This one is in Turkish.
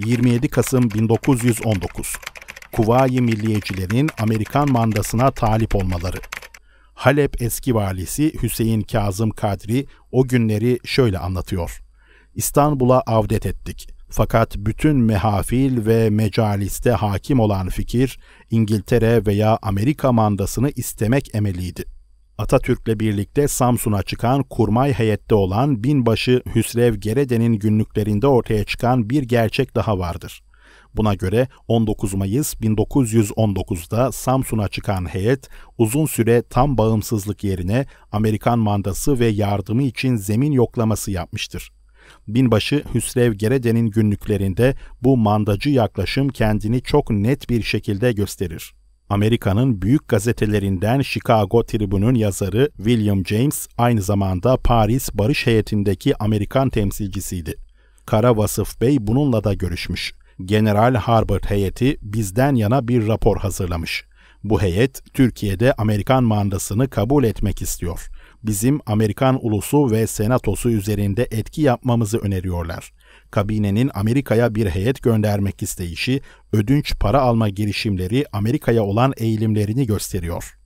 27 Kasım 1919 Kuvayi Milliyecilerin Amerikan mandasına talip olmaları. Halep eski valisi Hüseyin Kazım Kadri o günleri şöyle anlatıyor. İstanbul'a avdet ettik. Fakat bütün mehafil ve mecaliste hakim olan fikir İngiltere veya Amerika mandasını istemek emeliydi. Atatürk'le birlikte Samsun'a çıkan kurmay heyette olan binbaşı Hüsrev Gerede'nin günlüklerinde ortaya çıkan bir gerçek daha vardır. Buna göre 19 Mayıs 1919'da Samsun'a çıkan heyet uzun süre tam bağımsızlık yerine Amerikan mandası ve yardımı için zemin yoklaması yapmıştır. Binbaşı Hüsrev Gerede'nin günlüklerinde bu mandacı yaklaşım kendini çok net bir şekilde gösterir. Amerika'nın büyük gazetelerinden Chicago Tribune'un yazarı William James aynı zamanda Paris Barış Heyeti'ndeki Amerikan temsilcisiydi. Kara Vasıf Bey bununla da görüşmüş. General Harbert heyeti bizden yana bir rapor hazırlamış. Bu heyet Türkiye'de Amerikan mandasını kabul etmek istiyor. Bizim Amerikan ulusu ve senatosu üzerinde etki yapmamızı öneriyorlar. Kabinenin Amerika'ya bir heyet göndermek isteyişi, ödünç para alma girişimleri Amerika'ya olan eğilimlerini gösteriyor.